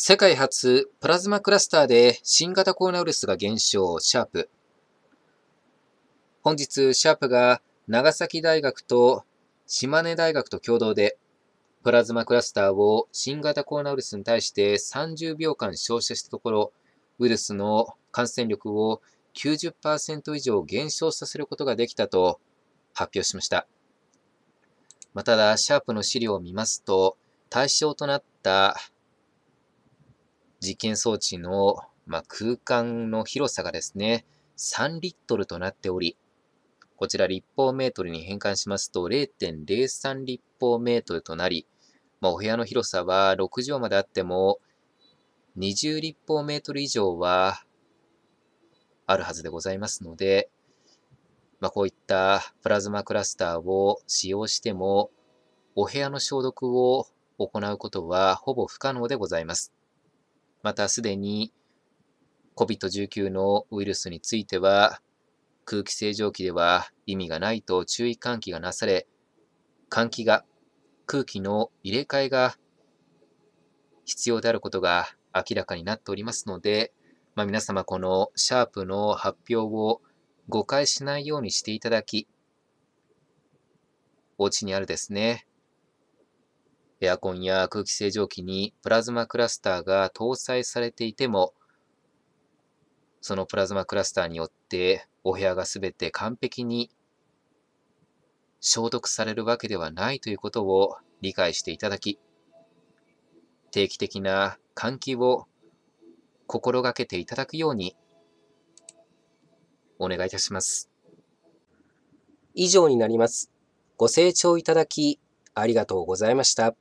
世界初プラズマクラスターで新型コロナウイルスが減少、シャープ。本日、シャープが長崎大学と島根大学と共同で、プラズマクラスターを新型コロナウイルスに対して30秒間照射したところ、ウイルスの感染力を90%以上減少させることができたと発表しました。まただ、シャープの資料を見ますと、対象となった実験装置の、まあ、空間の広さがですね、3リットルとなっており、こちら立方メートルに変換しますと0.03立方メートルとなり、まあ、お部屋の広さは6畳まであっても20立方メートル以上はあるはずでございますので、まあ、こういったプラズマクラスターを使用してもお部屋の消毒を行うことはほぼ不可能でございます。またすでに COVID-19 のウイルスについては、空気清浄機では意味がないと注意喚起がなされ、換気が、空気の入れ替えが必要であることが明らかになっておりますので、まあ、皆様このシャープの発表を誤解しないようにしていただき、お家にあるですね、エアコンや空気清浄機にプラズマクラスターが搭載されていても、そのプラズマクラスターによってお部屋が全て完璧に消毒されるわけではないということを理解していただき、定期的な換気を心がけていただくようにお願いいたします。以上になります。ご清聴いただきありがとうございました。